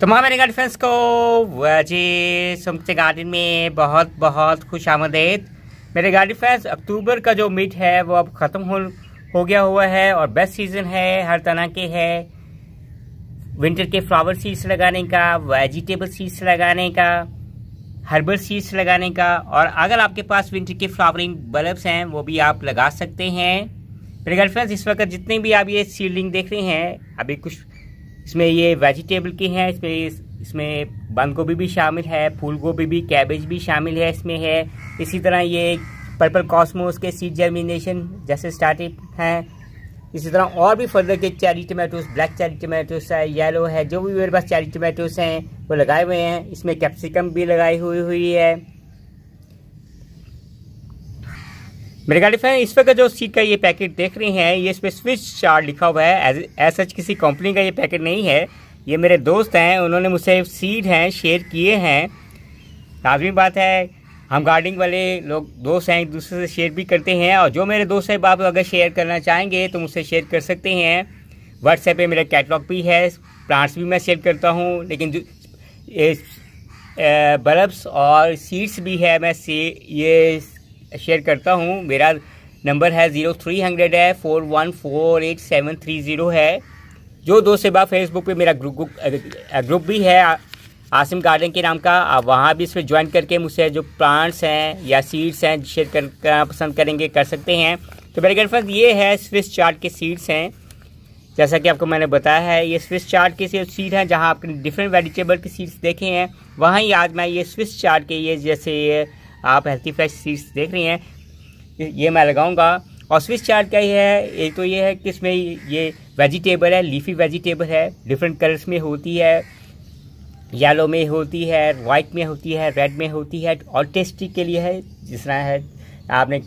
तमाम तो मेरे गार्ड फ्रेंड्स को जी समझते गार्डन में बहुत बहुत खुश आमदेद मेरे गार्डन फ्रेंड्स अक्टूबर का जो मीट है वो अब ख़त्म हो हो गया हुआ है और बेस्ट सीज़न है हर तरह के है विंटर के फ्लावर सीड्स लगाने का वेजिटेबल सीड्स लगाने का हर्बल सीड्स लगाने का और अगर आपके पास विंटर के फ्लावरिंग बल्ब्स हैं वो भी आप लगा सकते हैं मेरे गार्ड फ्रेंड्स इस वक्त जितने भी आप ये सीडलिंग देख रहे हैं अभी कुछ इसमें ये वेजिटेबल के हैं इसमें इसमें बंद गोभी भी शामिल है फूल गोभी भी कैबेज भी शामिल है इसमें है इसी तरह ये पर्पल कॉस्मोस के सीड जर्मिनेशन जैसे स्टार्टिंग हैं इसी तरह और भी फर्दर के cherry tomatoes black cherry tomatoes है येलो है जो भी मेरे पास चेरी टमाटोस हैं वो लगाए हुए हैं इसमें कैप्सिकम भी लगाई हुई हुई है मेरे गाड़ी फैन इस वक्त जो सीट का ये पैकेट देख रहे हैं ये इस पर स्विच चार्ट लिखा हुआ है एज सच किसी कंपनी का ये पैकेट नहीं है ये मेरे दोस्त हैं उन्होंने मुझसे सीट हैं शेयर किए हैं लाजमी बात है हम गार्डिंग वाले लोग दोस्त हैं एक दूसरे से शेयर भी करते हैं और जो मेरे दोस्त हैं बाप अगर शेयर करना चाहेंगे तो मुझसे शेयर कर सकते हैं व्हाट्सएप पे मेरा कैटलॉग भी है प्लांट्स भी मैं शेयर करता हूँ लेकिन जो बल्ब्स और सीड्स भी है मैं ये शेयर करता हूँ मेरा नंबर है ज़ीरो थ्री हंड्रेड है four one four eight seven three zero है जो दोस्त से बा फेसबुक पे मेरा ग्रुप ग्रुप भी है आसिम गार्डन के नाम का आप वहाँ भी इसमें ज्वाइन करके मुझसे जो प्लांट्स हैं या सीड्स हैं शेयर करना पसंद करेंगे कर सकते हैं तो मेरे गर्लफ्रेंड ये है स्विस चार्ट के सीड्स हैं जैसा कि आपको मैंने बताया है ये स्विस चार्ट के सीड हैं जहाँ आपने डिफरेंट वेजिटेबल के सीड्स देखे हैं वहाँ ही आज मैं ये स्विस चार्ट के ये जैसे ये आप हेल्थी फ्रेश सीड्स देख रही हैं ये मैं लगाऊंगा और स्विस चार्ट का ये है एक तो ये है कि इसमें ये वेजिटेबल है लीफी वेजिटेबल है डिफरेंट कलर्स में होती है येलो में होती है वाइट में होती है रेड में होती है और टेस्टी के लिए है जिस तरह है आपने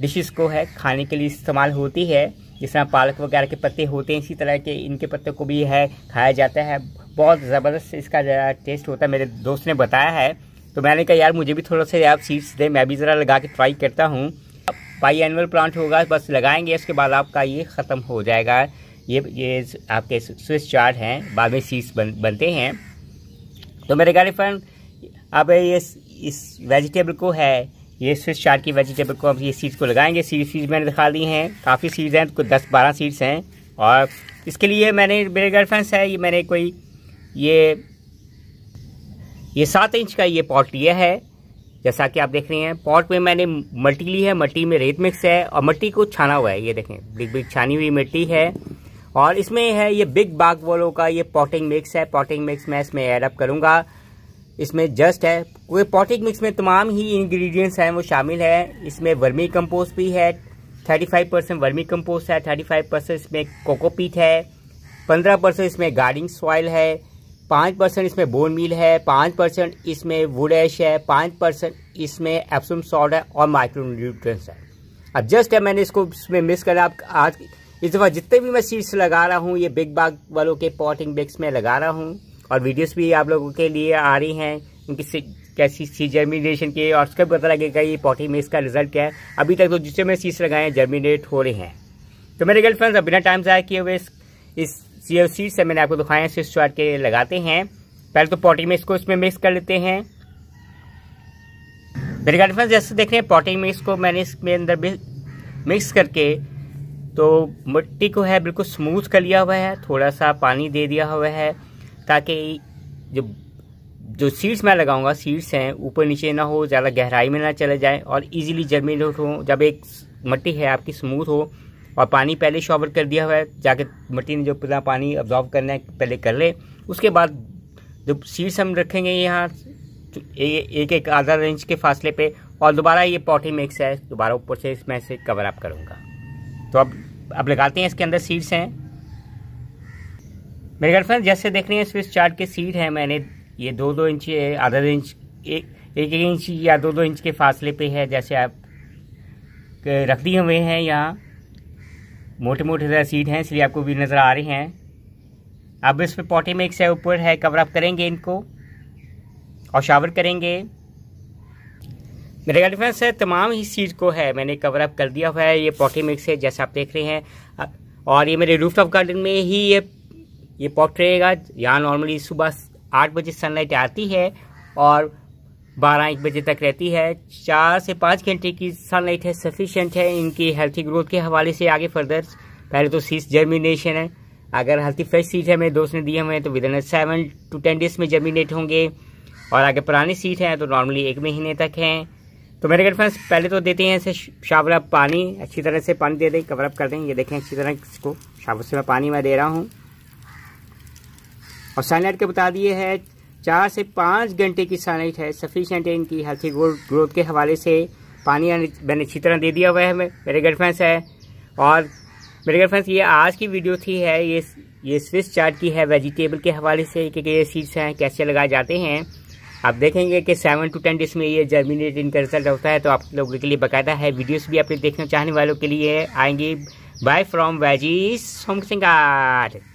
डिशेस को है खाने के लिए इस्तेमाल होती है जिस तरह पालक वगैरह के पत्ते होते हैं इसी तरह के इनके पत्तों को भी है खाया जाता है बहुत ज़बरदस्त इसका टेस्ट होता है मेरे दोस्त ने बताया है तो मैंने कहा यार मुझे भी थोड़ा सा आप सीड्स दें मैं भी ज़रा लगा के ट्राई करता हूँ बाई एनअल प्लांट होगा बस लगाएंगे इसके बाद आपका ये ख़त्म हो जाएगा ये ये आपके स्विस चार्ट हैं बाद में सीड्स बन, बनते हैं तो मेरे गाड़ी फ्रेंड अब ये इस वेजिटेबल को है ये स्विस चार्ट की वेजिटेबल को हम ये सीड्स को लगाएंगे सीड सीड मैंने दिखा दी हैं काफ़ी सीड्स हैं कुछ दस बारह सीड्स हैं और इसके लिए मैंने मेरे गर्लफ्रेंड्स है ये मैंने कोई ये ये सात इंच का ये पॉट लिया है जैसा कि आप देख रहे हैं पॉट में मैंने मट्टी ली है मट्टी में रेत मिक्स है और मट्टी को छाना हुआ है ये देखें बिग बिग छानी हुई मिट्टी है और इसमें है ये बिग बाग वालों का ये पॉटिंग मिक्स है पॉटिंग मिक्स मैं इसमें एडअप करूंगा इसमें जस्ट है कोई पॉटिंग मिक्स में तमाम ही इंग्रेडिएंट्स हैं वो शामिल है इसमें वर्मी कंपोस्ट भी है 35 परसेंट वर्मी कंपोस्ट है 35 परसेंट इसमें कोकोपीट है 15 परसेंट इसमें गार्डिंग सॉइल है पाँच परसेंट इसमें बोन मील है पाँच परसेंट इसमें वुड एश है पाँच परसेंट इसमें एप्सम सॉल्ट है और माइक्रो न्यूट्रंस है अब जस्ट है मैंने इसको इसमें मिस करा आप आज इस दफ़ा जितने भी मैं सीड्स लगा रहा हूँ ये बिग बाग वालों के पॉटिंग बिग्स में लगा रहा हूँ और वीडियोज भी आप लोगों के लिए आ रही हैं उनकी कैसी सी जर्मिनेशन की और उसका पता लगेगा ये पॉटिंग में इसका रिजल्ट क्या है अभी तक तो जिससे मैं सीड्स लगाए हैं जर्मिनेट हो रहे हैं तो मेरे गर्ल फ्रेंड्स बिना टाइम ज़ाया किए हुए इस सी एफ सी से मैंने आपको दिखाया है स्विच के लगाते हैं पहले तो पॉटी में इसको इसमें मिक्स कर लेते हैं मेरे गार्ड फ्रेंड जैसे देख रहे हैं पॉटी मिक्स को मैंने इसमें अंदर मिक्स करके तो मिट्टी को है बिल्कुल स्मूथ कर लिया हुआ है थोड़ा सा पानी दे दिया हुआ है ताकि जो जो सीड्स मैं लगाऊंगा सीड्स हैं ऊपर नीचे ना हो ज़्यादा गहराई में ना चले जाए और इजीली जर्मिनेट हो जब एक मिट्टी है आपकी स्मूथ हो और पानी पहले शॉवर कर दिया हुआ है जाके मिट्टी ने जो पूरा पानी ऑब्जॉर्व करना है पहले कर ले उसके बाद जब सीड्स हम रखेंगे यहाँ तो एक एक आधा इंच के फासले पे और दोबारा ये पॉटी मिक्स है दोबारा ऊपर से इसमें से कवर अप करूँगा तो अब अब लगाते हैं इसके अंदर सीड्स हैं मेरे गर्लफ्रेंड जैसे देख रहे हैं स्विस चार्ट के सीड हैं मैंने ये दो दो इंच आधा इंच एक एक इंच या दो दो इंच के फासले पे है जैसे आप रख दिए हुए हैं यहाँ मोटे मोटे सीड हैं इसलिए आपको भी नज़र आ रहे हैं अब इस पे पॉटी मिक्स है ऊपर है कवर अप करेंगे इनको और शावर करेंगे मेरे फ्रेंड्स है तमाम ही सीड को है मैंने कवर अप कर दिया हुआ है ये पॉटी मिक्स है जैसा आप देख रहे हैं और ये मेरे रूफ टॉफ गार्डन में ही ये ये पॉट रहेगा यहाँ नॉर्मली सुबह आठ बजे सनलाइट आती है और बारह एक बजे तक रहती है चार से पाँच घंटे की सनलाइट है सफिशेंट है इनकी हेल्थी ग्रोथ के हवाले से आगे फर्दर पहले तो सीस जर्मिनेशन है अगर हेल्थी फ्रेश सीट है मेरे दोस्त ने दिए हुए हैं तो within seven to ten days में जर्मिनेट होंगे और अगर पुरानी सीट है तो नॉर्मली एक महीने तक हैं तो मेरे घर फ्रेंड्स पहले तो देते हैं इसे शावर पानी अच्छी तरह से पानी दे दें कवरअप कर दें ये देखें अच्छी तरह इसको शावर से मैं पानी मैं दे रहा हूँ और सनलाइट के बता दिए है चार से पाँच घंटे की सनलाइट है सफिशेंट है इनकी हेल्थी ग्रोथ के हवाले से पानी मैंने अच्छी तरह दे दिया हुआ है मेरे गर्लफ्रेंड्स है और मेरे गर्लफ्रेंड्स ये आज की वीडियो थी है ये ये स्विस चार्ट की है वेजिटेबल के हवाले से क्योंकि ये सीड्स हैं कैसे लगाए जाते हैं आप देखेंगे कि सेवन टू टेन डेज में ये जर्मिनेट इनका रिजल्ट होता है तो आप लोगों के लिए बकायदा है वीडियोस भी आपके देखना चाहने वालों के लिए आएंगी बाय फ्रॉम वेजीज होम सिंगार